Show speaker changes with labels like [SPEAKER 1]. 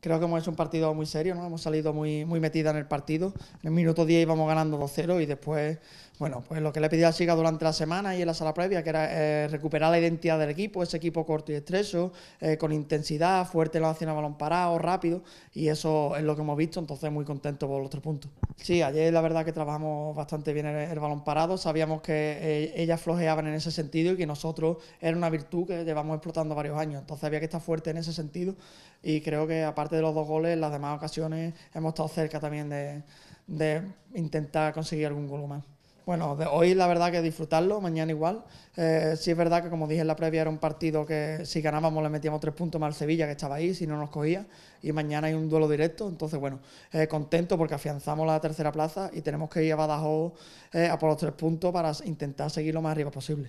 [SPEAKER 1] creo que hemos hecho un partido muy serio, ¿no? Hemos salido muy, muy metida en el partido. En el minuto 10 íbamos ganando 2-0 y después, bueno, pues lo que le pedido a Siga durante la semana y en la sala previa, que era eh, recuperar la identidad del equipo, ese equipo corto y estreso, eh, con intensidad, fuerte en la acción a balón parado, rápido, y eso es lo que hemos visto, entonces muy contento por los tres puntos. Sí, ayer la verdad que trabajamos bastante bien el, balón parado. Sabíamos que eh, ellas flojeaban en ese sentido y que nosotros era una virtud que llevamos explotando varios años. Entonces había que estar fuerte en ese sentido y creo que aparte de los dos goles, en las demás ocasiones hemos estado cerca también de, de intentar conseguir algún gol más. Bueno, de hoy la verdad que disfrutarlo, mañana igual. Eh, sí es verdad que como dije en la previa era un partido que si ganábamos le metíamos tres puntos más al Sevilla que estaba ahí, si no nos cogía. Y mañana hay un duelo directo, entonces bueno, eh, contento porque afianzamos la tercera plaza y tenemos que ir a Badajoz eh, a por los tres puntos para intentar seguir lo más arriba posible.